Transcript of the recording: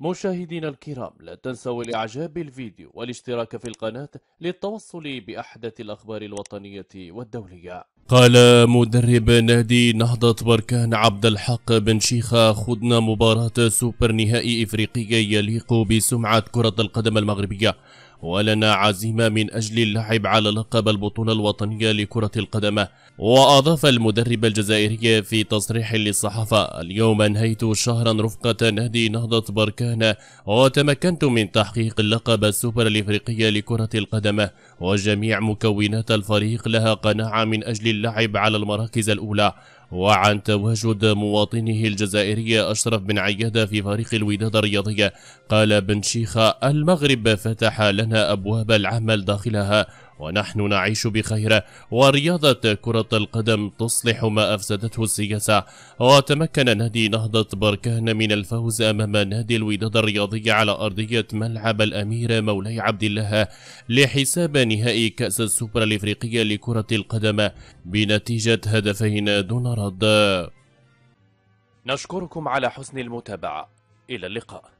مشاهدينا الكرام لا تنسوا الإعجاب بالفيديو والاشتراك في القناة للتوصل بأحدث الأخبار الوطنية والدولية قال مدرب نادي نهضة بركان عبد الحق بن شيخة خضنا مباراة سوبر نهائي إفريقية يليق بسمعة كرة القدم المغربية ولنا عزيمة من أجل اللعب على لقب البطولة الوطنية لكرة القدم وأضاف المدرب الجزائري في تصريح للصحافة اليوم أنهيت شهرا رفقة نادي نهضة بركان وتمكنت من تحقيق اللقب السوبر الإفريقي لكرة القدم وجميع مكونات الفريق لها قناعة من أجل اللعب على المراكز الأولى وعن تواجد مواطنه الجزائري أشرف بن عيادة في فريق الوداد الرياضية قال بن شيخة المغرب فتح لنا أبواب العمل داخلها ونحن نعيش بخير ورياضة كرة القدم تصلح ما أفسدته السياسة وتمكن نادي نهضة بركان من الفوز أمام نادي الوداد الرياضي على أرضية ملعب الأمير مولاي عبد الله لحساب نهائي كأس السوبر الإفريقية لكرة القدم بنتيجة هدفين دون رد نشكركم على حسن المتابعة إلى اللقاء